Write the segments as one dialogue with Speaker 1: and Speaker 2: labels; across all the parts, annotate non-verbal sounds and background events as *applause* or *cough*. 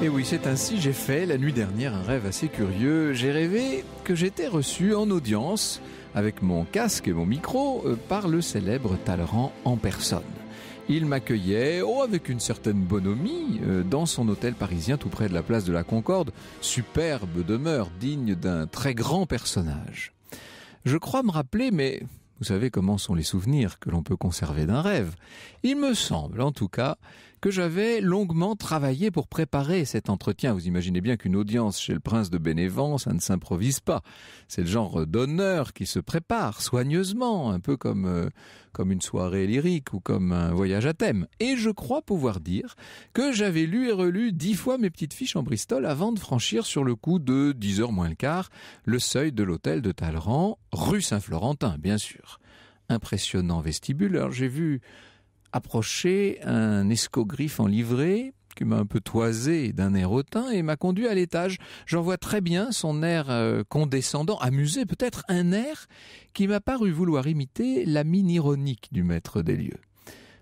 Speaker 1: Et oui, c'est ainsi j'ai fait la nuit dernière un rêve assez curieux. J'ai rêvé que j'étais reçu en audience avec mon casque et mon micro euh, par le célèbre Talleyrand en personne. Il m'accueillait, oh, avec une certaine bonhomie, euh, dans son hôtel parisien tout près de la place de la Concorde, superbe demeure digne d'un très grand personnage. Je crois me rappeler, mais vous savez comment sont les souvenirs que l'on peut conserver d'un rêve. Il me semble, en tout cas, que j'avais longuement travaillé pour préparer cet entretien. Vous imaginez bien qu'une audience chez le prince de Bénévent, ça ne s'improvise pas. C'est le genre d'honneur qui se prépare soigneusement, un peu comme, euh, comme une soirée lyrique ou comme un voyage à thème. Et je crois pouvoir dire que j'avais lu et relu dix fois mes petites fiches en Bristol avant de franchir sur le coup de dix heures moins le quart le seuil de l'hôtel de Talleyrand, rue Saint-Florentin, bien sûr impressionnant vestibule. Alors j'ai vu approché un escogriffe en livrée qui m'a un peu toisé d'un air hautain et m'a conduit à l'étage. J'en vois très bien son air euh, condescendant, amusé peut-être, un air qui m'a paru vouloir imiter la mine ironique du maître des lieux.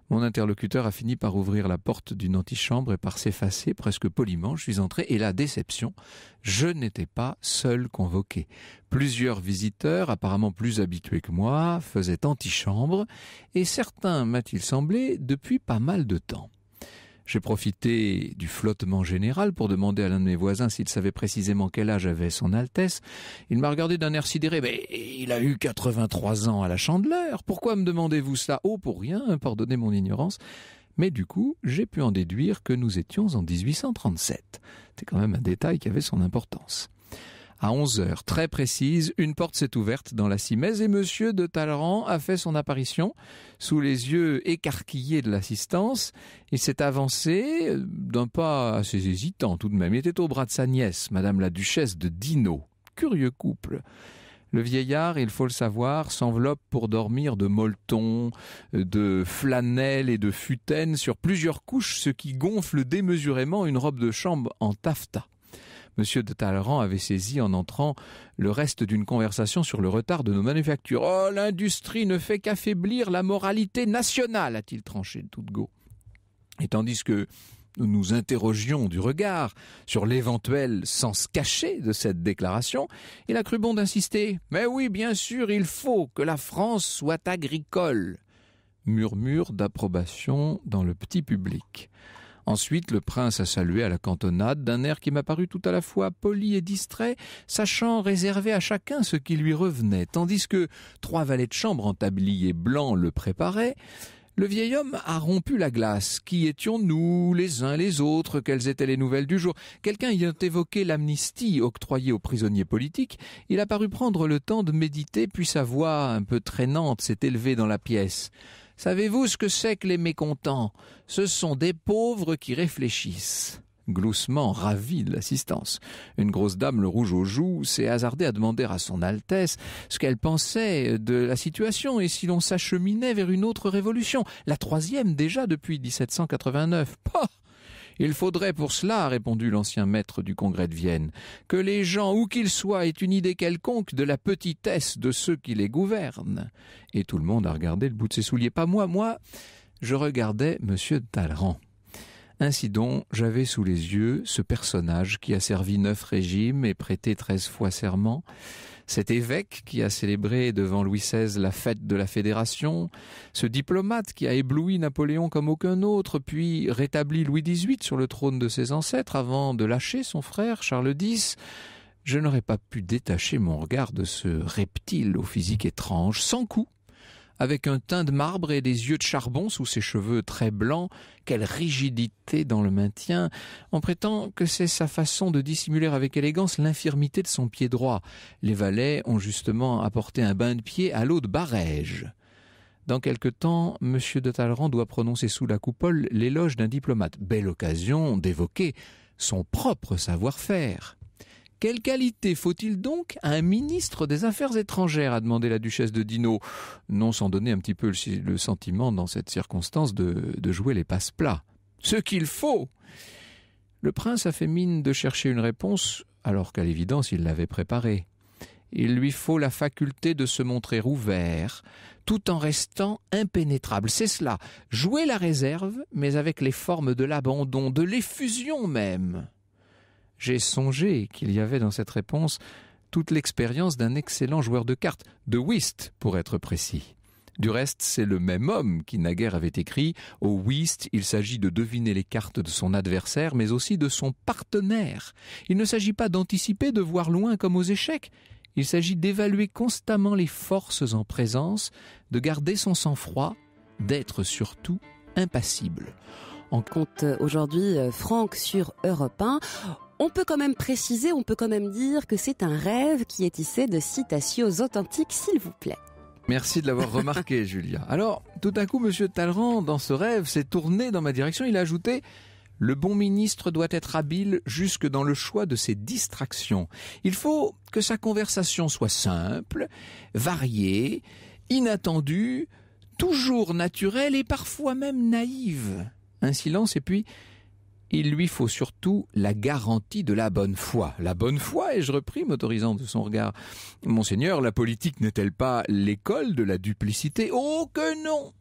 Speaker 1: Mon interlocuteur a fini par ouvrir la porte d'une antichambre et par s'effacer presque poliment. Je suis entré et la déception, je n'étais pas seul convoqué. Plusieurs visiteurs, apparemment plus habitués que moi, faisaient antichambre et certains, m'a-t-il semblé, depuis pas mal de temps. J'ai profité du flottement général pour demander à l'un de mes voisins s'il savait précisément quel âge avait son Altesse. Il m'a regardé d'un air sidéré. Mais il a eu 83 ans à la Chandeleur. Pourquoi me demandez-vous ça Oh, pour rien, pardonnez mon ignorance. Mais du coup, j'ai pu en déduire que nous étions en 1837. C'est quand même un détail qui avait son importance. À 11 heures, très précise, une porte s'est ouverte dans la Cimaise et Monsieur de Talleyrand a fait son apparition sous les yeux écarquillés de l'assistance. Il s'est avancé euh, d'un pas assez hésitant tout de même. Il était au bras de sa nièce, Madame la Duchesse de Dino. Curieux couple. Le vieillard, il faut le savoir, s'enveloppe pour dormir de molletons, euh, de flanelles et de futaines sur plusieurs couches, ce qui gonfle démesurément une robe de chambre en taffetas. Monsieur de Talleyrand avait saisi en entrant le reste d'une conversation sur le retard de nos manufactures. Oh, l'industrie ne fait qu'affaiblir la moralité nationale, a-t-il tranché de toute go. Et tandis que nous nous interrogions du regard sur l'éventuel sens caché de cette déclaration, il a cru bon d'insister. Mais oui, bien sûr, il faut que la France soit agricole. Murmure d'approbation dans le petit public. Ensuite, le prince a salué à la cantonade d'un air qui m'a paru tout à la fois poli et distrait, sachant réserver à chacun ce qui lui revenait, tandis que trois valets de chambre en tablier blanc le préparaient, le vieil homme a rompu la glace. Qui étions-nous, les uns les autres Quelles étaient les nouvelles du jour Quelqu'un ayant évoqué l'amnistie octroyée aux prisonniers politiques, il a paru prendre le temps de méditer, puis sa voix, un peu traînante, s'est élevée dans la pièce. Savez-vous ce que c'est que les mécontents Ce sont des pauvres qui réfléchissent. Gloussement ravi de l'assistance. Une grosse dame, le rouge aux joues, s'est hasardée à demander à son Altesse ce qu'elle pensait de la situation et si l'on s'acheminait vers une autre révolution, la troisième déjà depuis 1789. Pah il faudrait pour cela, répondit l'ancien maître du Congrès de Vienne, que les gens, où qu'ils soient, aient une idée quelconque de la petitesse de ceux qui les gouvernent. Et tout le monde a regardé le bout de ses souliers. Pas moi, moi, je regardais M. Talleyrand. Ainsi donc, j'avais sous les yeux ce personnage qui a servi neuf régimes et prêté treize fois serment, cet évêque qui a célébré devant Louis XVI la fête de la Fédération, ce diplomate qui a ébloui Napoléon comme aucun autre, puis rétabli Louis XVIII sur le trône de ses ancêtres avant de lâcher son frère Charles X, je n'aurais pas pu détacher mon regard de ce reptile au physique étrange, sans coup, avec un teint de marbre et des yeux de charbon sous ses cheveux très blancs, quelle rigidité dans le maintien. On prétend que c'est sa façon de dissimuler avec élégance l'infirmité de son pied droit. Les valets ont justement apporté un bain de pied à l'eau de Barège. Dans quelque temps, M. de Talleyrand doit prononcer sous la coupole l'éloge d'un diplomate. Belle occasion d'évoquer son propre savoir-faire. Quelle qualité faut-il donc à un ministre des Affaires étrangères a demandé la duchesse de Dino, non sans donner un petit peu le, sentiment dans cette circonstance de, de jouer les passe-plats. Ce qu'il faut Le prince a fait mine de chercher une réponse, alors qu'à l'évidence il l'avait préparée. Il lui faut la faculté de se montrer ouvert, tout en restant impénétrable. C'est cela, jouer la réserve, mais avec les formes de l'abandon, de l'effusion même. J'ai songé qu'il y avait dans cette réponse toute l'expérience d'un excellent joueur de cartes, de whist pour être précis. Du reste, c'est le même homme qui naguère avait écrit Au whist, il s'agit de deviner les cartes de son adversaire, mais aussi de son partenaire. Il ne s'agit pas d'anticiper, de voir loin comme aux échecs. Il s'agit d'évaluer constamment les forces en présence, de garder son sang-froid, d'être surtout impassible. En compte aujourd'hui euh, Franck sur Europe 1. On peut quand même préciser, on peut quand même dire que c'est
Speaker 2: un rêve qui est tissé de citations authentiques, s'il vous plaît.
Speaker 1: Merci de l'avoir remarqué, *laughs* Julia. Alors, tout à coup, Monsieur Talleyrand, dans ce rêve, s'est tourné dans ma direction. Il a ajouté le bon ministre doit être habile jusque dans le choix de ses distractions. Il faut que sa conversation soit simple, variée, inattendue, toujours naturelle et parfois même naïve. Un silence et puis il lui faut surtout la garantie de la bonne foi. La bonne foi, et je repris, m'autorisant de son regard. Monseigneur, la politique n'est-elle pas l'école de la duplicité Oh que non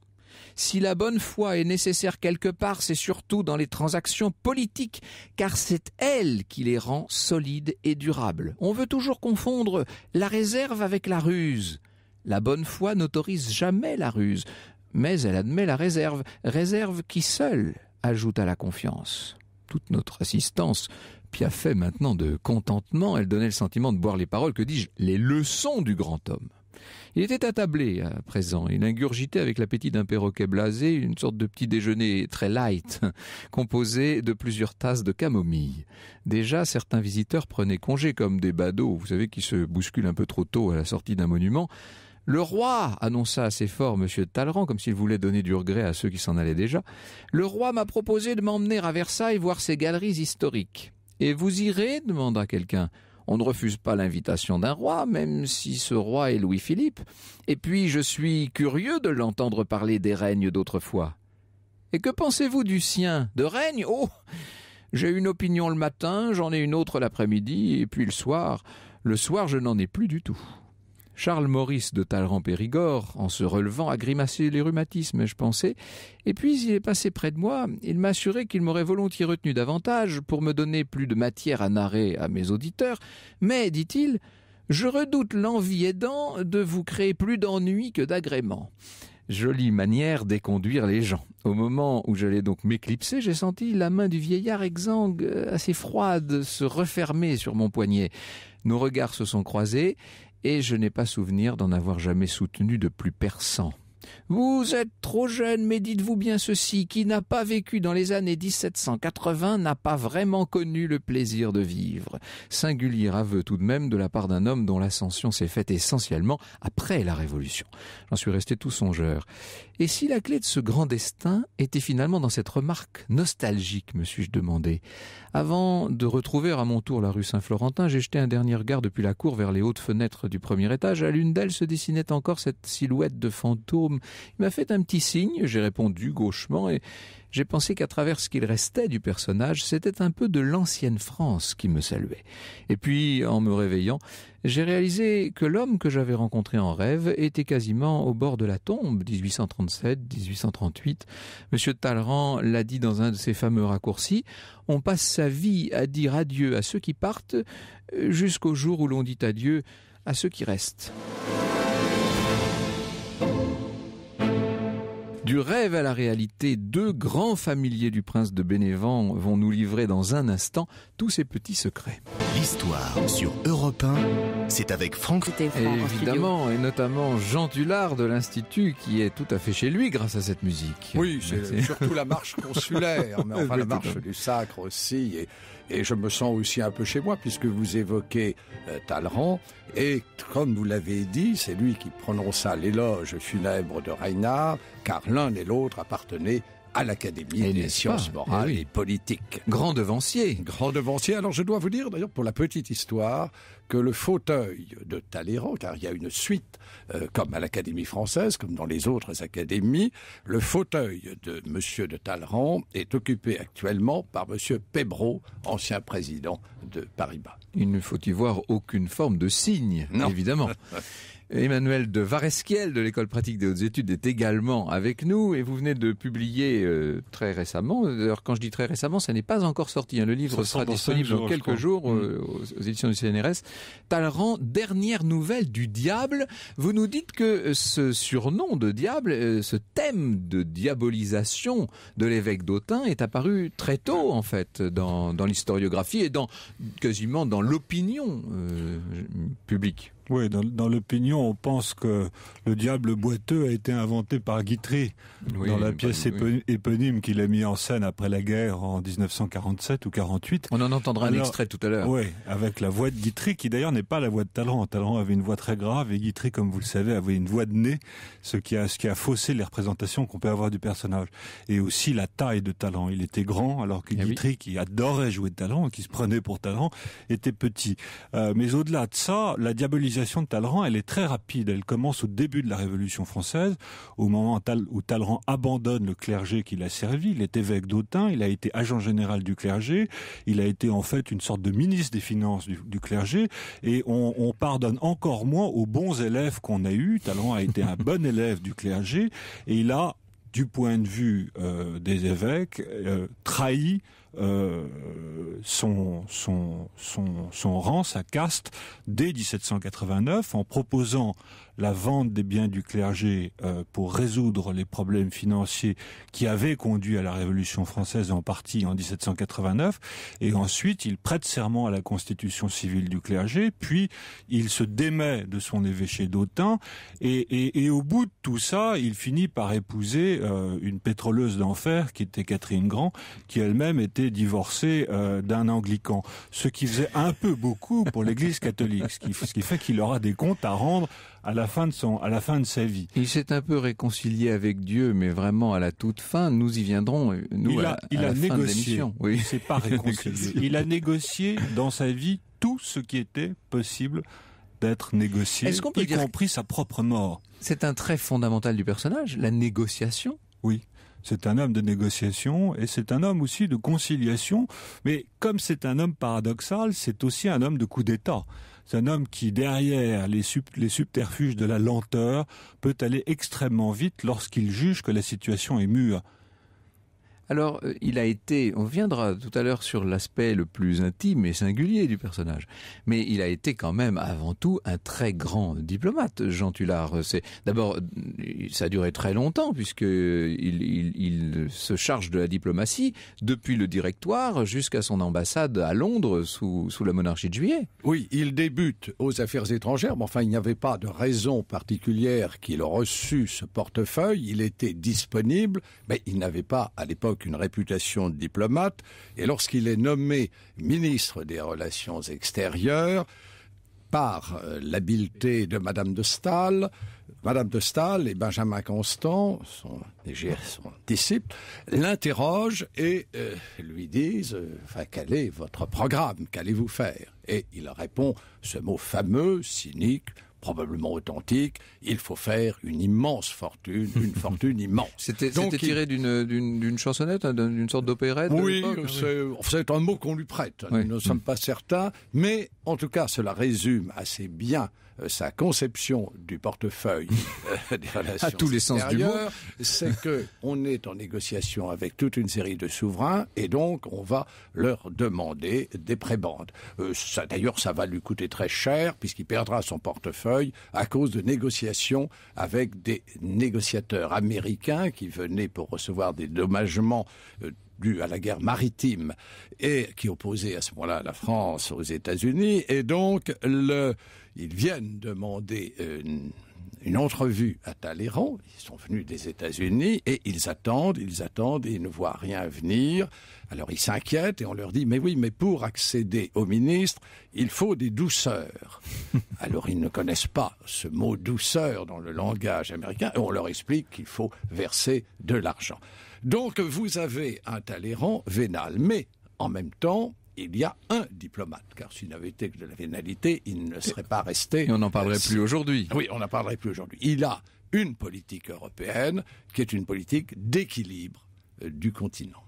Speaker 1: si la bonne foi est nécessaire quelque part, c'est surtout dans les transactions politiques, car c'est elle qui les rend solides et durables. On veut toujours confondre la réserve avec la ruse. La bonne foi n'autorise jamais la ruse, mais elle admet la réserve, réserve qui seule ajoute à la confiance. Toute notre assistance piaffait maintenant de contentement, elle donnait le sentiment de boire les paroles, que dis-je, les leçons du grand homme. Il était attablé à présent. Il ingurgitait avec l'appétit d'un perroquet blasé une sorte de petit déjeuner très light, *laughs* composé de plusieurs tasses de camomille. Déjà, certains visiteurs prenaient congé comme des badauds, vous savez, qui se bousculent un peu trop tôt à la sortie d'un monument. Le roi, annonça assez fort M. de Talleyrand, comme s'il voulait donner du regret à ceux qui s'en allaient déjà, le roi m'a proposé de m'emmener à Versailles voir ses galeries historiques. Et vous irez demanda quelqu'un. On ne refuse pas l'invitation d'un roi, même si ce roi est Louis-Philippe. Et puis je suis curieux de l'entendre parler des règnes d'autrefois. Et que pensez-vous du sien De règne Oh J'ai une opinion le matin, j'en ai une autre l'après-midi, et puis le soir. Le soir, je n'en ai plus du tout. Charles Maurice de Talleyrand-Périgord, en se relevant, a grimacé les rhumatismes, je pensais. et puis il est passé près de moi, il m'assurait qu'il m'aurait volontiers retenu davantage pour me donner plus de matière à narrer à mes auditeurs, mais, dit-il, je redoute l'envie aidant de vous créer plus d'ennui que d'agrément. Jolie manière d'éconduire les gens. Au moment où j'allais donc m'éclipser, j'ai senti la main du vieillard exsangue, euh, assez froide, se refermer sur mon poignet. Nos regards se sont croisés, et je n'ai pas souvenir d'en avoir jamais soutenu de plus perçant. Vous êtes trop jeune, mais dites-vous bien ceci, qui n'a pas vécu dans les années 1780 n'a pas vraiment connu le plaisir de vivre. Singulier aveu tout de même de la part d'un homme dont l'ascension s'est faite essentiellement après la Révolution. J'en suis resté tout songeur. Et si la clé de ce grand destin était finalement dans cette remarque nostalgique, me suis-je demandé. Avant de retrouver à mon tour la rue Saint-Florentin, j'ai jeté un dernier regard depuis la cour vers les hautes fenêtres du premier étage. À l'une d'elles se dessinait encore cette silhouette de fantôme il m'a fait un petit signe, j'ai répondu gauchement et j'ai pensé qu'à travers ce qu'il restait du personnage, c'était un peu de l'ancienne France qui me saluait. Et puis, en me réveillant, j'ai réalisé que l'homme que j'avais rencontré en rêve était quasiment au bord de la tombe, 1837-1838. Monsieur Talleyrand l'a dit dans un de ses fameux raccourcis, on passe sa vie à dire adieu à ceux qui partent jusqu'au jour où l'on dit adieu à ceux qui restent. Du rêve à la réalité, deux grands familiers du prince de Bénévent vont nous livrer dans un instant tous ces petits secrets. L'histoire sur Europe c'est avec Franck. Évidemment, et notamment Jean Dulard de l'Institut qui est tout à fait chez lui grâce à cette musique. Oui, c'est surtout la marche *laughs* consulaire, mais enfin la marche
Speaker 3: du sacre aussi. Et, je me sens aussi un peu chez moi puisque vous évoquez Talran. Euh, Talleyrand. Et comme vous l'avez dit, c'est lui qui prononça l'éloge funèbre de Reinhardt car l'un et l'autre appartenaient à l'Académie eh, des sciences eh morales et, politiques. Grand devancier. Grand devancier. Alors je dois vous dire d'ailleurs pour la petite histoire que le fauteuil de Talleyrand, car il y a une suite euh, comme à l'Académie française, comme dans les autres académies, le fauteuil de Monsieur de Talleyrand est occupé actuellement
Speaker 1: par M. Pébreau, ancien président de Paris-Bas. Il ne faut y voir aucune forme de signe, non. évidemment. *laughs* Emmanuel de Varesquiel de l'école pratique des hautes études est également avec nous et vous venez de publier euh, très récemment. D'ailleurs, quand je dis très récemment, ça n'est pas encore sorti. Hein. Le livre sera disponible dans quelques jours euh, mm. aux, éditions du CNRS. Talleyrand, dernière nouvelle du diable. Vous nous dites que euh, ce surnom de diable, ce thème de diabolisation de l'évêque d'Autun est apparu très tôt en fait dans, dans l'historiographie et dans quasiment dans l'opinion
Speaker 4: publique. Oui, dans, l'opinion, on pense que le diable boiteux a été inventé par Guitry dans la pièce bah, éponyme qu'il a mis en scène après la guerre en 1947 ou 48. On en entendra un extrait tout à l'heure. Oui, avec la voix de Guitry qui d'ailleurs n'est pas la voix de talent, talent avait une voix très grave et Guitry, comme vous le savez, avait une voix de nez, ce qui a faussé les représentations qu'on peut avoir du personnage et aussi la taille de talent Il était grand alors que eh Guitry, qui adorait jouer de qui se prenait pour talent était petit. Euh, mais au-delà de ça, la diabolisation de Talleyrand, elle est très rapide. Elle commence au début de la Révolution française, au moment où Talleyrand abandonne le clergé qu'il a servi. Il est évêque d'Autun, il a été agent général du clergé, il a été en fait une sorte de ministre des Finances du, clergé, et on, pardonne encore moins aux bons élèves qu'on a eus. Talleyrand a été un *laughs* bon élève du clergé, et il a, du point de vue euh, des évêques, euh, trahi euh, son, son, son, son rang, sa caste, dès 1789, en proposant la vente des biens du clergé euh, pour résoudre les problèmes financiers qui avaient conduit à la Révolution française en partie en 1789, et ensuite il prête serment à la constitution civile du clergé, puis il se démet de son évêché d'Autun, et, et, au bout de tout ça, il finit par épouser euh, une pétroleuse d'enfer qui était Catherine Grand, qui elle-même était divorcé euh, d'un anglican, ce qui faisait un peu beaucoup pour l'Église catholique, ce qui, ce qui fait qu'il aura des comptes à rendre à la fin de son, à la fin de sa vie. Il s'est un peu réconcilié avec Dieu, mais vraiment à la toute fin. Nous y viendrons. Nous, il a, il a négocié. oui. c'est pas réconcilié. il a négocié dans sa vie tout ce qui était possible d'être négocié, y compris sa propre mort. C'est un trait fondamental du personnage, la négociation. Oui c'est un homme de négociation et c'est un homme aussi de conciliation. Mais comme c'est un homme paradoxal, c'est aussi un homme de coup d'État. C'est un homme qui, derrière les, les subterfuges de la lenteur, peut aller extrêmement vite lorsqu'il juge que la situation est mûre.
Speaker 1: Alors, euh, il a été, on viendra tout à l'heure sur l'aspect le plus intime et singulier du personnage, mais il a été quand même avant tout un très grand diplomate, Jean Tullard. C'est d'abord, euh, ça a duré très longtemps puisque il, se charge de la diplomatie depuis le directoire jusqu'à son ambassade à Londres sous, sous la monarchie de Juillet. Oui, il débute
Speaker 3: aux affaires étrangères, mais enfin, il n'y avait pas de raison particulière qu'il reçût ce portefeuille. Il était disponible, mais il n'avait pas à l'époque une réputation de diplomate, et lorsqu'il est nommé ministre des Relations extérieures, par euh, l'habileté de Madame de Stahl, Madame de Stahl et Benjamin Constant, son, disciple, l'interrogent et euh, lui disent euh, quel est votre programme Qu'allez-vous faire Et il répond ce mot fameux, cynique, probablement authentique, il faut faire une immense fortune, une *laughs* fortune immense. C'était tiré
Speaker 1: d'une chansonnette, d'une sorte d'opérette Oui, c'est un mot qu'on lui
Speaker 3: prête. Nous ne sommes pas certains, mais en tout cas, cela résume assez bien euh, sa conception du portefeuille *laughs* euh, des relations à tous les sens du mot. C'est que *laughs* on est en négociation avec toute une série de souverains et donc on va leur demander des prébandes. Euh, ça, d'ailleurs, ça va lui coûter très cher puisqu'il perdra son portefeuille à cause de négociations avec des négociateurs américains qui venaient pour recevoir des dommagements dû à la guerre maritime et qui opposait à ce moment-là la France aux États-Unis. Et donc, ils viennent demander une, entrevue à Talleyrand. Ils sont venus des États-Unis et ils attendent, ils attendent et ils ne voient rien venir. Alors ils s'inquiètent et on leur dit, mais oui, mais pour accéder au ministre, il faut des douceurs. *laughs* Alors ils ne connaissent pas ce mot douceur dans le langage américain et on leur explique qu'il faut verser de l'argent. Donc vous avez un Talleyrand vénal. Mais en même temps, il y a un diplomate, car s'il n'avait été que de la vénalité, il ne serait pas resté. Et on n'en parlerait plus euh, aujourd'hui. Oui, on n'en parlerait plus aujourd'hui. Il a une politique européenne qui est une politique d'équilibre
Speaker 1: euh, du continent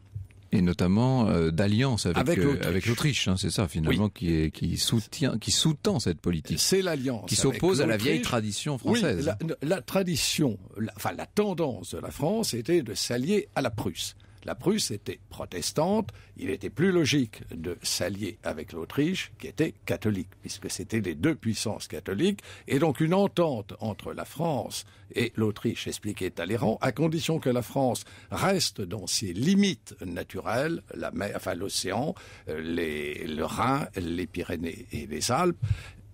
Speaker 1: et notamment euh, d'alliance avec, euh, l'Autriche, hein, c'est ça finalement qui, qui soutient, qui sous-tend cette politique. C'est l'alliance qui s'oppose à la vieille tradition française.
Speaker 3: Oui, la, tradition, enfin la tendance de la France était de s'allier à la Prusse. La Prusse était protestante, il était plus logique de s'allier avec l'Autriche, qui était catholique, puisque c'était les deux puissances catholiques, et donc une entente entre la France et l'Autriche, expliquait Talleyrand, à condition que la France reste dans ses limites naturelles, la mer, l'océan, le Rhin, les Pyrénées et les Alpes,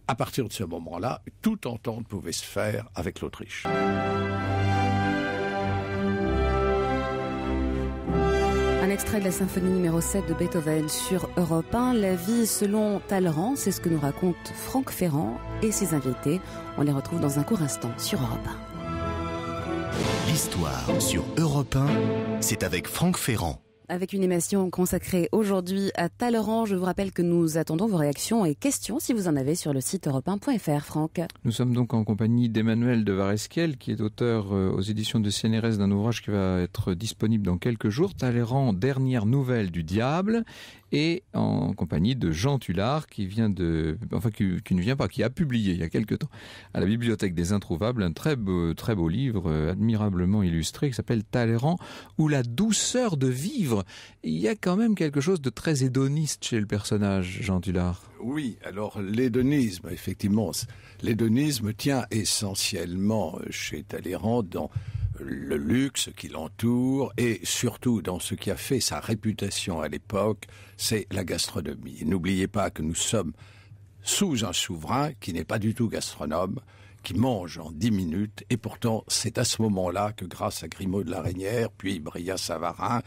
Speaker 3: à partir de ce moment-là, toute entente pouvait se faire avec l'Autriche.
Speaker 2: de la symphonie numéro 7 de Beethoven sur Europe 1. La vie selon Talleyrand, c'est ce que nous raconte Franck Ferrand et ses invités. On les retrouve dans un court instant sur Europe
Speaker 1: 1. L'histoire sur Europe 1, c'est avec Franck Ferrand
Speaker 2: avec une émission consacrée aujourd'hui à Talleyrand. Je vous rappelle que nous attendons vos réactions et questions si vous en avez sur le site europe Franck.
Speaker 1: Nous sommes donc en compagnie d'Emmanuel de Varesquel, qui est auteur euh, aux éditions de CNRS d'un ouvrage qui va être disponible dans quelques jours, Talleyrand, dernière nouvelle du diable et en compagnie de Jean Tullard qui vient de, enfin qui, ne vient pas, qui a publié il y a quelque temps à la bibliothèque des introuvables un très beau, très beau livre euh, admirablement illustré qui s'appelle Talleyrand ou la douceur de vivre. Il y a quand même quelque chose de très hédoniste chez le personnage Jean Tullard.
Speaker 3: Oui, alors l'hédonisme, effectivement, l'hédonisme tient essentiellement chez Talleyrand dans le luxe qui l'entoure et surtout dans ce qui a fait sa réputation à l'époque, c'est la gastronomie. N'oubliez pas que nous sommes sous un souverain qui n'est pas du tout gastronome, qui mange en dix minutes, et pourtant c'est à ce moment-là que grâce à Grimaud de la Reynière, puis Bria Savarin,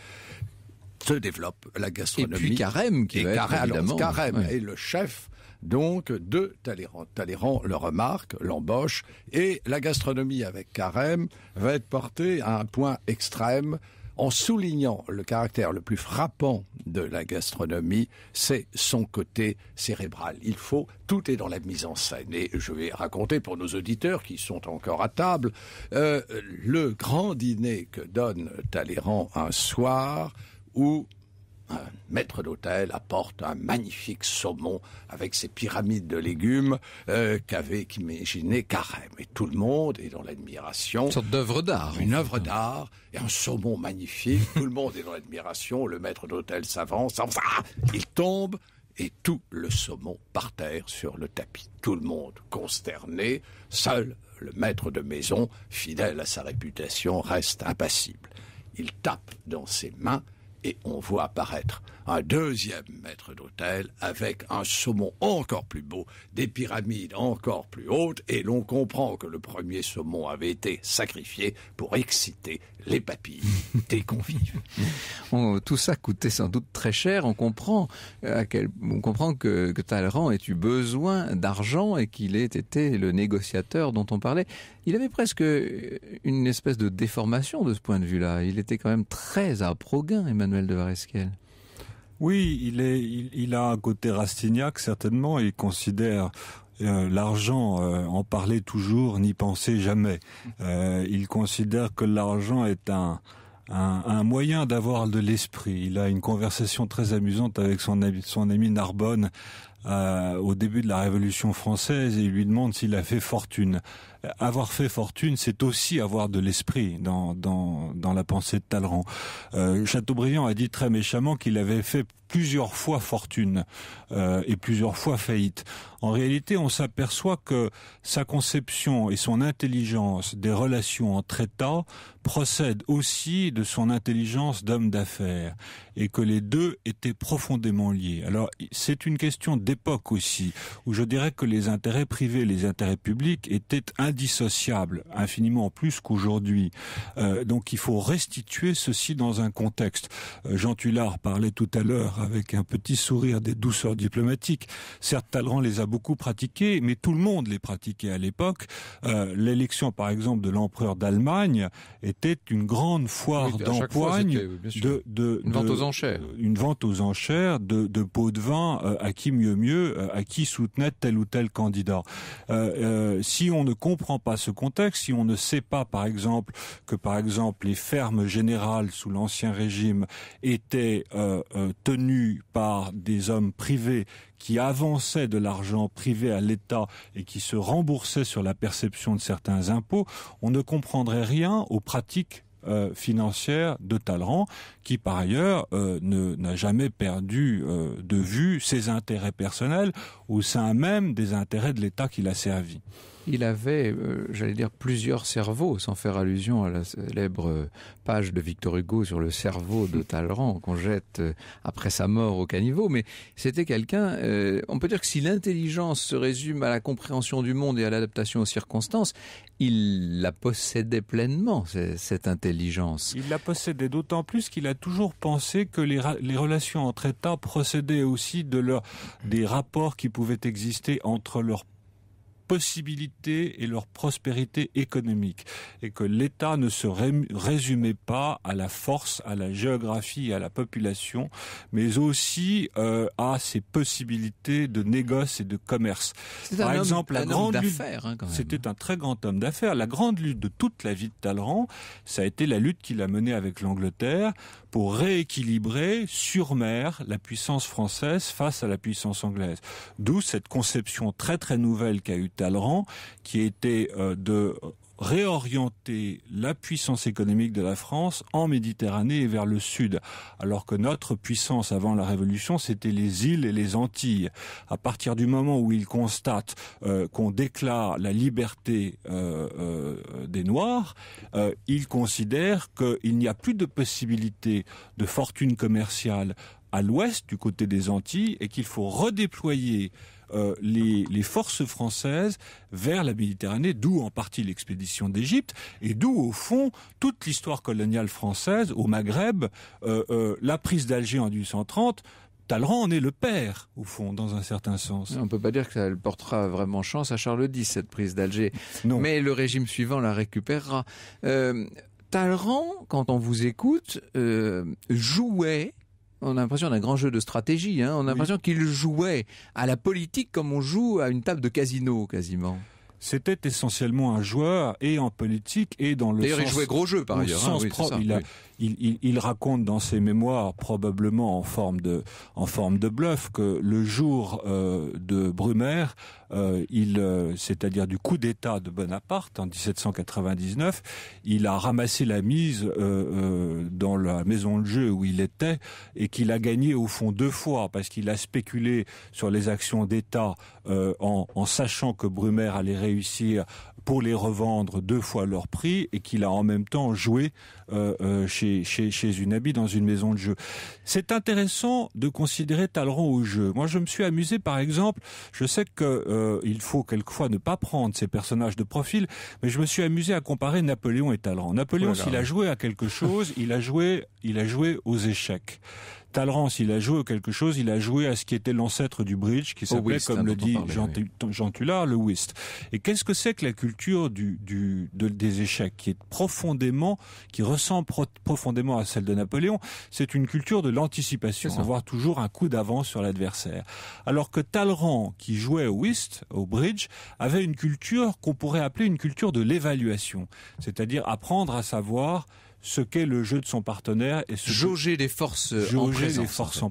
Speaker 3: se développe la gastronomie. Et puis
Speaker 1: Carême, qui est Carême est
Speaker 3: le chef donc de Talleyrand. Talleyrand le remarque, l'embauche, et la gastronomie avec Carême va être portée à un point extrême en soulignant le caractère le plus frappant de la gastronomie, c'est son côté cérébral. Il faut, tout est dans la mise en scène. Et je vais raconter pour nos auditeurs qui sont encore à table, euh, le grand dîner que donne Talleyrand un soir où un maître d'hôtel apporte un magnifique saumon avec ses pyramides de légumes euh, qu'avait imaginé Carême. Et tout le monde est dans l'admiration. Une sorte d'œuvre d'art. Une œuvre d'art et un saumon magnifique. tout le monde est dans l'admiration. Le maître d'hôtel s'avance. enfin il tombe et tout le saumon par terre sur le tapis. Tout le monde consterné, seul le maître de maison, fidèle à sa réputation, reste impassible. Il tape dans ses mains et on voit apparaître un deuxième maître d'hôtel avec un saumon encore plus beau, des pyramides encore plus hautes, et l'on comprend que le premier saumon avait été sacrifié pour exciter les papilles *laughs* des convives.
Speaker 1: Oh, tout ça coûtait sans doute très cher. On comprend, euh, à on comprend que, que Talleyrand ait eu besoin d'argent et qu'il ait été le négociateur dont on parlait. Il avait presque une espèce de déformation de ce point de vue-là. Il était quand même très
Speaker 4: à Proguin, Emmanuel de Varesquiel. Oui, il, est, il, a un côté Rastignac, certainement, il considère euh, l'argent, euh, en parler toujours, n'y penser jamais. Euh, il considère que l'argent est un, un, un moyen d'avoir de l'esprit. Il a une conversation très amusante avec son ami, son ami Narbonne au début de la Révolution française et il lui demande s'il a fait fortune avoir fait fortune, c'est aussi avoir de l'esprit dans, dans, dans la pensée de Talleyrand. Euh, Chateaubriand a dit très méchamment qu'il avait fait plusieurs fois fortune euh, et plusieurs fois faillite. En réalité, on s'aperçoit que sa conception et son intelligence des relations entre États procèdent aussi de son intelligence d'homme d'affaires et que les deux étaient profondément liés. Alors, c'est une question d'époque aussi, où je dirais que les intérêts privés et les intérêts publics étaient indépendants dissociable, infiniment plus qu'aujourd'hui. Euh, donc il faut restituer ceci dans un contexte. Euh, Jean Tullard parlait tout à l'heure avec un petit sourire des douceurs diplomatiques. Certes, Talleyrand les a beaucoup pratiquées, mais tout le monde les pratiquait à l'époque. Euh, l'élection, par exemple, de l'empereur d'Allemagne était une grande foire d'empoigne de, une vente aux enchères, une vente aux enchères de, de pots de vin à qui mieux mieux, à qui soutenait tel ou tel candidat. si on ne comprend comprend pas ce contexte, si on ne sait pas, par exemple, que par exemple les fermes générales sous l'ancien régime étaient euh, euh, tenues par des hommes privés qui avançaient de l'argent privé à l'État et qui se remboursaient sur la perception de certains impôts, on ne comprendrait rien aux pratiques euh, financières de Talleyrand, qui par ailleurs n'a jamais perdu de vue ses intérêts personnels au sein même des intérêts de l'État qu'il a servi
Speaker 1: il avait, euh, j'allais
Speaker 4: dire, plusieurs cerveaux, sans faire allusion à la célèbre
Speaker 1: euh, page de Victor Hugo sur le cerveau de *laughs* Talleyrand qu'on jette euh, après sa mort au caniveau, mais c'était quelqu'un, on peut dire que si l'intelligence se résume à la compréhension du monde et à l'adaptation aux circonstances, il la possédait pleinement, cette intelligence.
Speaker 4: Il la possédait d'autant plus qu'il a toujours pensé que les, relations entre États procédaient aussi de leur, des rapports qui pouvaient exister entre leurs possibilités et leur prospérité économique et que l'État ne se résumait pas à la force, à la géographie, à la population, mais aussi euh, à ses possibilités de négoce et de commerce. Par un exemple, homme, la grande lutte, hein, c'était un très grand homme d'affaires. La grande lutte de toute la vie de Talleyrand, ça a été la lutte qu'il a menée avec l'Angleterre pour rééquilibrer sur mer la puissance française face à la puissance anglaise. D'où cette conception très très nouvelle qu'a eu Talleyrand, qui était euh, de réorienter la puissance économique de la France en Méditerranée et vers le sud, alors que notre puissance avant la Révolution, c'était les îles et les Antilles. À partir du moment où il constate euh, qu'on déclare la liberté euh, des Noirs, il considère qu'il n'y a plus de possibilité de fortune commerciale à l'ouest du côté des Antilles et qu'il faut redéployer euh, les, forces françaises vers la Méditerranée, d'où en partie l'expédition d'Égypte, et d'où au fond toute l'histoire coloniale française au Maghreb, euh, euh, la prise d'Alger en 1830. Talleyrand en est le père, au fond, dans un certain sens. On ne peut pas dire que ça portera vraiment chance à
Speaker 1: Charles X, cette prise d'Alger. Mais le régime suivant la récupérera. Talleyrand, quand on vous écoute, jouait on a l'impression d'un grand jeu de stratégie. Hein. On a l'impression qu'il jouait à la politique comme on joue à une table de casino, quasiment.
Speaker 4: C'était essentiellement un joueur et en politique et dans le sens. il jouait gros jeu par ailleurs. Hein, il, raconte dans ses mémoires, probablement en forme de, en forme de bluff, que le jour euh, de Brumaire, euh, il, euh, c'est-à-dire du coup d'État de Bonaparte en 1799, il a ramassé la mise dans la maison de jeu où il était et qu'il a gagné au fond deux fois parce qu'il a spéculé sur les actions d'État en, en sachant que Brumaire allait réussir pour les revendre deux fois leur prix et qu'il a en même temps joué euh, euh, chez, chez, chez dans une maison de jeu. C'est intéressant de considérer Talleyrand au jeu. Moi, je me suis amusé, par exemple, je sais qu'il euh, faut quelquefois ne pas prendre ces personnages de profil, mais je me suis amusé à comparer Napoléon et Talleyrand. Napoléon, s'il a joué à quelque chose, il a joué, il a joué aux échecs. Talleyrand, s'il a joué à quelque chose, il a joué à ce qui était l'ancêtre du bridge, qui s'appelait, comme le dit Jean, Tullard, le whist. Et qu'est-ce que c'est que la culture des échecs, qui est profondément, qui ressemble profondément à celle de Napoléon, c'est une culture de l'anticipation, avoir toujours un coup d'avance sur l'adversaire. Alors que Talleyrand, qui jouait au whist, au bridge, avait une culture qu'on pourrait appeler une culture de l'évaluation, c'est-à-dire apprendre à savoir ce qu'est le jeu de son partenaire et ce jauger les forces en présence, forces en,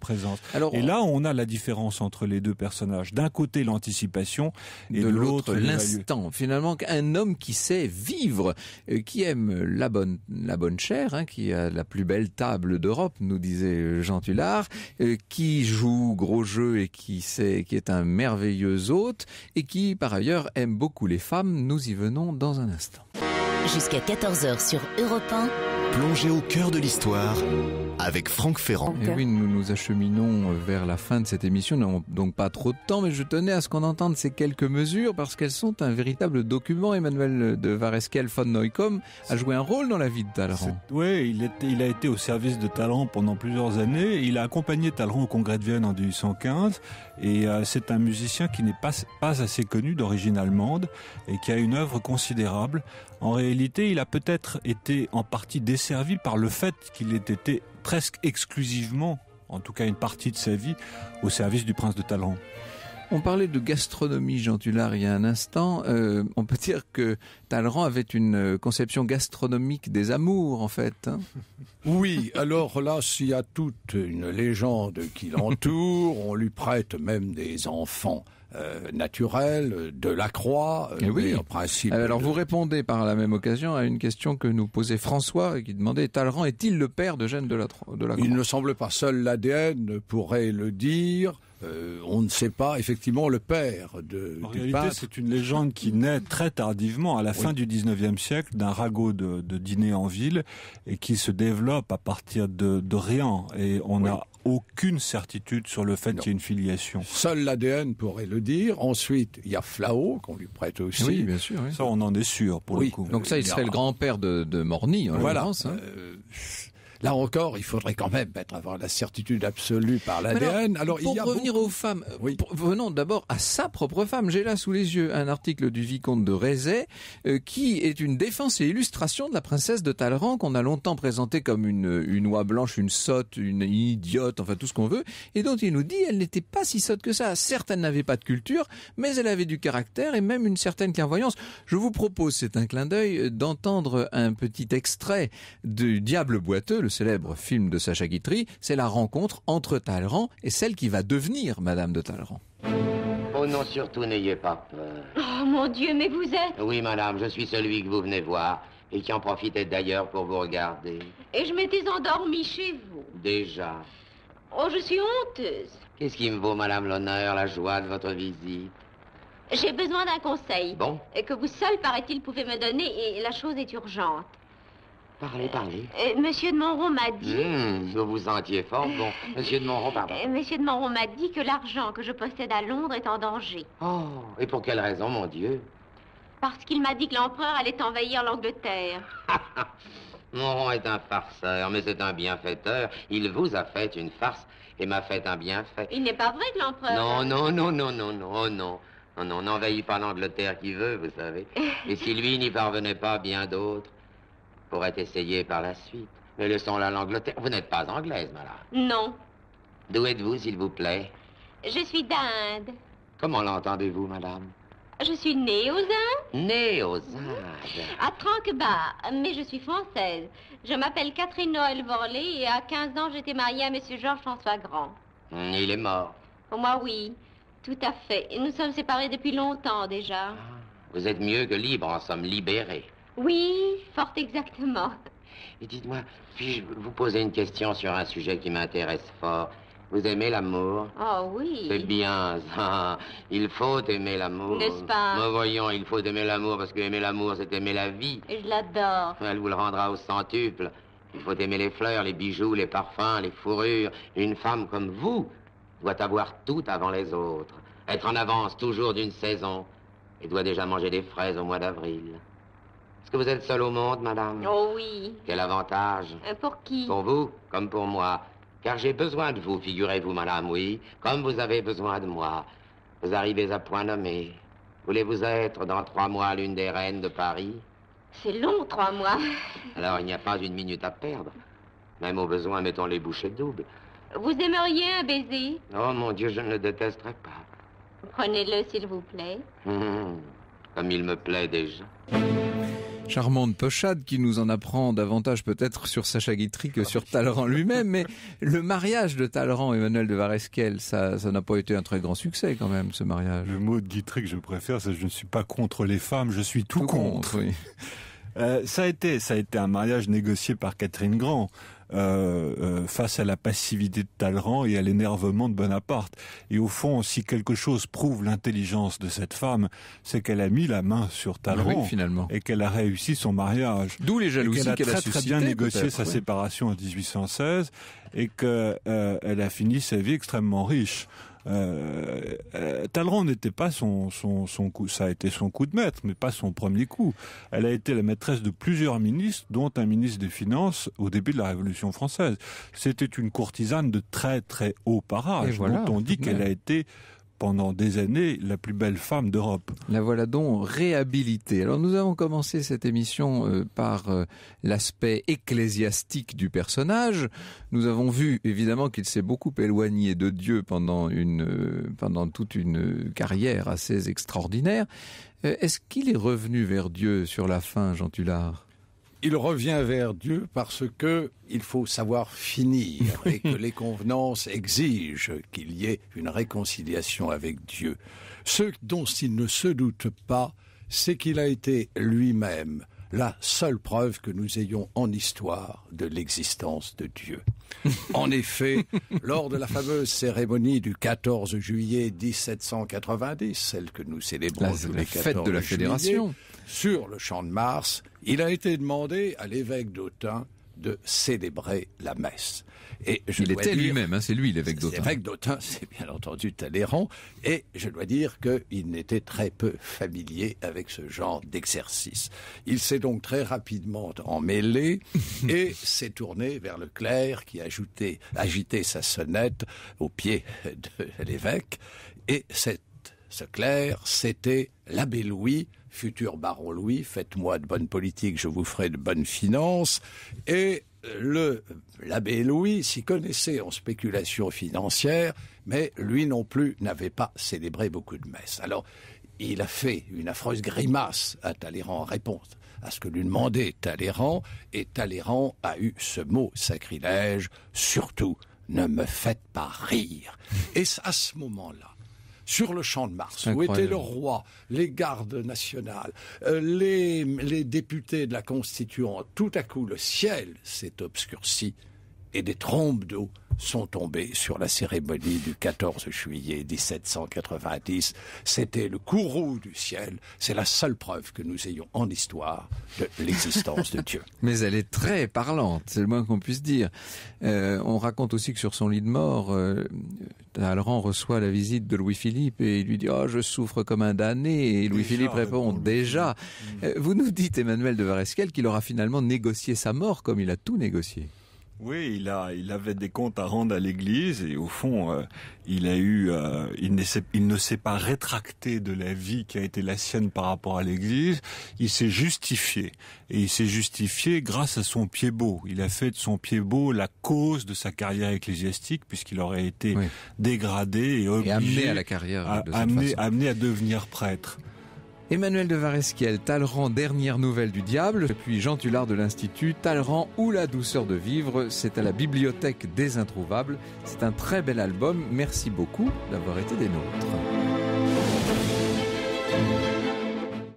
Speaker 4: et là, on a la différence entre les deux personnages. D'un côté, l'anticipation et de l'autre, l'instant. Finalement, un homme qui sait vivre, euh, qui aime la bonne, la
Speaker 1: chair, hein, qui a la plus belle table d'Europe, nous disait euh, Jean Tullard, euh, qui joue gros jeu et qui sait, qui est un merveilleux hôte et qui, par ailleurs, aime beaucoup les femmes. Nous y venons dans un instant. Jusqu'à 14h sur Europe 1. Plongez au cœur de l'histoire avec Franck Ferrand. Et eh oui, nous nous acheminons vers la fin de cette émission, nous n'avons donc pas trop de temps, mais je tenais à ce qu'on entende ces quelques mesures parce qu'elles sont un véritable document. Emmanuel de Vareskel von Neukom a joué un rôle dans la vie de Talleyrand.
Speaker 4: Oui, il, il a été au service de Talleyrand pendant plusieurs années. Il a accompagné Talleyrand au congrès de Vienne en 1815 et euh, c'est un musicien qui n'est pas, pas assez connu d'origine allemande et qui a une œuvre considérable. En réalité, il a peut-être été en partie desservi par le fait qu'il ait été presque exclusivement, en tout cas une partie de sa vie, au service du prince de Talent. On parlait de gastronomie, Jean Tullard, il y a un instant.
Speaker 1: Euh, on peut dire que Talleyrand avait une conception gastronomique des amours, en fait. Hein.
Speaker 3: *laughs* oui, alors là, s'il y a toute une légende qui l'entoure, on lui prête même des enfants. Euh, naturel, de la croix,
Speaker 1: euh, eh oui. en principe. Euh, alors vous répondez par la même occasion à une question que nous posait François qui demandait Talleyrand est-il le père de Jeanne de la, de la Croix Il
Speaker 3: ne semble pas seul l'ADN pourrait le
Speaker 4: dire. Euh, on ne sait pas effectivement le père de. En réalité, c'est une légende qui naît très tardivement, à la fin du 19e siècle, d'un ragot de, dîner en ville et qui se développe à partir de, rien. Et on n'a aucune certitude sur le fait qu'il y ait une filiation.
Speaker 3: Seul l'ADN pourrait le dire. Ensuite, il y a Flao qu'on lui prête aussi. Oui, bien sûr. Ça, on en est sûr pour le coup. Donc ça, il, serait le
Speaker 1: grand-père de, Morny. En voilà. Hein. Euh,
Speaker 3: Là encore, il faudrait quand même être, avoir la certitude absolue par l'ADN. Alors, pour il revenir
Speaker 1: aux femmes, euh, venons d'abord à sa propre femme. J'ai là sous les yeux un article du vicomte de Rézet euh, qui est une défense et illustration de la princesse de Talleyrand qu'on a longtemps présentée comme une, une oie blanche, une sotte, une idiote, enfin tout ce qu'on veut, et dont il nous dit elle n'était pas si sotte que ça. Certes, elle n'avait pas de culture, mais elle avait du caractère et même une certaine clairvoyance. Je vous propose, c'est un clin d'œil, euh, d'entendre un petit extrait du Diable boiteux, le célèbre film de Sacha Guitry, c'est la rencontre entre Talleyrand et celle qui va devenir Madame de Talleyrand.
Speaker 5: Oh non, surtout n'ayez pas peur.
Speaker 2: Oh mon Dieu, mais vous êtes...
Speaker 5: Oui, madame, je suis celui que vous venez voir et qui en profitait d'ailleurs pour vous regarder.
Speaker 2: Et je m'étais endormie chez vous. Déjà. Oh, je suis honteuse.
Speaker 5: Qu'est-ce qui me vaut, madame, l'honneur, la joie de votre visite
Speaker 2: J'ai besoin d'un conseil. Bon. Et que vous seul, paraît-il, pouvez me donner, et la chose est urgente.
Speaker 5: Parlez, parlez.
Speaker 2: Euh, monsieur de Monron m'a dit... Hmm,
Speaker 5: vous vous sentiez fort, bon. *laughs* Monsieur de Monron, pardon. Euh,
Speaker 2: monsieur de Monron m'a dit que l'argent que je possède à Londres est en danger.
Speaker 5: Oh, et pour quelle raison, mon Dieu
Speaker 2: Parce qu'il m'a dit que l'empereur allait envahir l'Angleterre.
Speaker 5: *laughs* Monron est un farceur, mais c'est un bienfaiteur. Il vous a fait une farce et m'a fait un bienfait.
Speaker 2: Il n'est pas vrai que l'empereur... Non,
Speaker 5: non, non, non, oh, non, non, non. Non, on n'envahit pas l'Angleterre qui veut, vous savez. *laughs* Et si lui n'y parvenait pas, bien d'autres pourrait essayer par la suite. Mais laissons là l'Angleterre. Vous n'êtes pas anglaise, madame. Non. D'où êtes-vous, s'il vous plaît
Speaker 2: Je suis d'Inde.
Speaker 5: Comment l'entendez-vous, madame
Speaker 2: Je suis née aux Indes.
Speaker 5: Née aux Indes
Speaker 2: À bas mais je suis française. Je m'appelle Catherine Noël Vorley et à 15 ans, j'étais mariée à M. Georges-François Grand.
Speaker 5: Hmm, il est mort.
Speaker 2: moi, oui. Tout à fait. Nous sommes séparés depuis longtemps déjà. Ah,
Speaker 5: vous êtes mieux que libre, en somme, libérée.
Speaker 2: Oui, fort exactement.
Speaker 5: Et dites-moi, puis-je vous poser une question sur un sujet qui m'intéresse fort Vous aimez l'amour
Speaker 2: Oh oui. C'est bien
Speaker 5: ça. Il faut aimer l'amour. N'est-ce pas Mais voyons, il faut aimer l'amour parce que aimer l'amour, c'est aimer la vie.
Speaker 2: Et Je l'adore.
Speaker 5: Elle vous le rendra au centuple. Il faut aimer les fleurs, les bijoux, les parfums, les fourrures. Une femme comme vous doit avoir tout avant les autres, être en avance toujours d'une saison et doit déjà manger des fraises au mois d'avril. Est-ce que vous êtes seule au monde, madame Oh oui. Quel avantage.
Speaker 2: Euh, pour qui Pour
Speaker 5: vous, comme pour moi. Car j'ai besoin de vous, figurez-vous, madame, oui, comme vous avez besoin de moi. Vous arrivez à point nommé. Voulez-vous être dans trois mois l'une des reines de Paris
Speaker 2: C'est long, trois mois.
Speaker 5: *laughs* Alors il n'y a pas une minute à perdre. Même au besoin, mettons les bouchées doubles.
Speaker 2: Vous aimeriez un baiser
Speaker 5: Oh mon Dieu, je ne le détesterai pas.
Speaker 2: Prenez-le, s'il vous plaît.
Speaker 5: Hum, hum, hum. comme il me plaît déjà
Speaker 1: charmante pochade qui nous en apprend davantage peut-être sur Sacha Guitry que sur Talleyrand lui-même. Mais le mariage de Talleyrand et Manuel de Varesquel,
Speaker 4: ça, ça n'a pas été un très grand succès quand même, ce mariage. Le mot de Guitry que je préfère, c'est je ne suis pas contre les femmes, je suis tout, contre. *laughs* Euh, ça a été, ça a été un mariage négocié par Catherine Grand. Euh, euh, face à la passivité de Talleyrand et à l'énervement de Bonaparte. Et au fond, si quelque chose prouve l'intelligence de cette femme, c'est qu'elle a mis la main sur Talleyrand ah finalement. et qu'elle a réussi son mariage. D'où les jalousies qu'elle a, qu a, très, très bien négocié sa séparation en 1816 et qu'elle euh, a fini sa vie extrêmement riche. Euh, euh n'était pas son, son, son coup, ça a été son coup de maître, mais pas son premier coup. Elle a été la maîtresse de plusieurs ministres, dont un ministre des Finances au début de la Révolution française. C'était une courtisane de très très haut parage, on dit qu'elle a été pendant des années la plus belle femme d'Europe. La voilà donc
Speaker 1: réhabilitée. Alors nous avons commencé cette émission euh, par euh, l'aspect ecclésiastique du personnage. Nous avons vu évidemment qu'il s'est beaucoup éloigné de Dieu pendant une euh, pendant toute une carrière assez extraordinaire. Est-ce qu'il est revenu vers Dieu sur la fin, Jean Tullard
Speaker 3: il revient vers Dieu parce que il faut savoir finir *laughs* et que les convenances exigent qu'il y ait une réconciliation avec Dieu. Ce dont il ne se doute pas, c'est qu'il a été lui-même la seule preuve que nous ayons en histoire de l'existence de Dieu. *laughs* En effet, lors de la fameuse cérémonie du 14 juillet 1790, celle que nous célébrons tous les 14 de la sur le champ de Mars, il a été demandé à l'évêque d'Autun de célébrer la messe. Et je il était lui-même,
Speaker 1: hein, c'est lui l'évêque d'Autun. L'évêque
Speaker 3: d'Autun, *laughs* c'est bien entendu Talleyrand, et je dois dire qu'il n'était très peu familier avec ce genre d'exercice. Il s'est donc très rapidement emmêlé *laughs* et s'est tourné vers le clerc qui ajoutait, agitait sa sonnette au pied de l'évêque, et ce clerc, c'était l'abbé Louis, futur baron Louis, faites-moi de bonnes politiques, je vous ferai de bonnes finances. Et le l'abbé Louis s'y connaissait en spéculation financière, mais lui non plus n'avait pas célébré beaucoup de messes. Alors, il a fait une affreuse grimace à Talleyrand en réponse à ce que lui demandait Talleyrand, et Talleyrand a eu ce mot sacrilège, surtout, ne me faites pas rire. Et à ce moment-là, sur le champ de Mars, où étaient le roi, les gardes nationales, euh, les députés de la Constituante. Tout à coup, le ciel s'est obscurci et des trombes d'eau sont tombées sur la cérémonie du 14 juillet 1790. C'était le courroux du ciel. C'est la seule preuve que nous ayons en histoire de l'existence de Dieu.
Speaker 1: *laughs* Mais elle est très parlante, c'est le moins qu'on puisse dire. Euh, on raconte aussi que sur son lit de mort, euh, reçoit la visite de Louis-Philippe et il lui dit oh, « ah, je souffre comme un damné ». Et Louis-Philippe répond « déjà euh, ». Vous nous dites, Emmanuel de Varesquel, qu'il aura finalement négocié sa mort comme il a tout
Speaker 4: négocié. Oui, il a, il avait des comptes à rendre à l'Église et au fond, euh, il a eu, euh, il, ne s'est pas rétracté de la vie qui a été la sienne par rapport à l'Église. Il s'est justifié et il s'est justifié grâce à son pied beau. Il a fait de son pied beau la cause de sa carrière ecclésiastique puisqu'il aurait été dégradé et, obligé amené à la carrière, amené à devenir prêtre. Emmanuel
Speaker 1: de Varesquiel, Talleyrand, Dernière Nouvelle du Diable, puis Jean Tullard de l'Institut, Talleyrand ou La Douceur de Vivre, c'est à la Bibliothèque des Introuvables. C'est un très bel album, merci beaucoup d'avoir été des nôtres.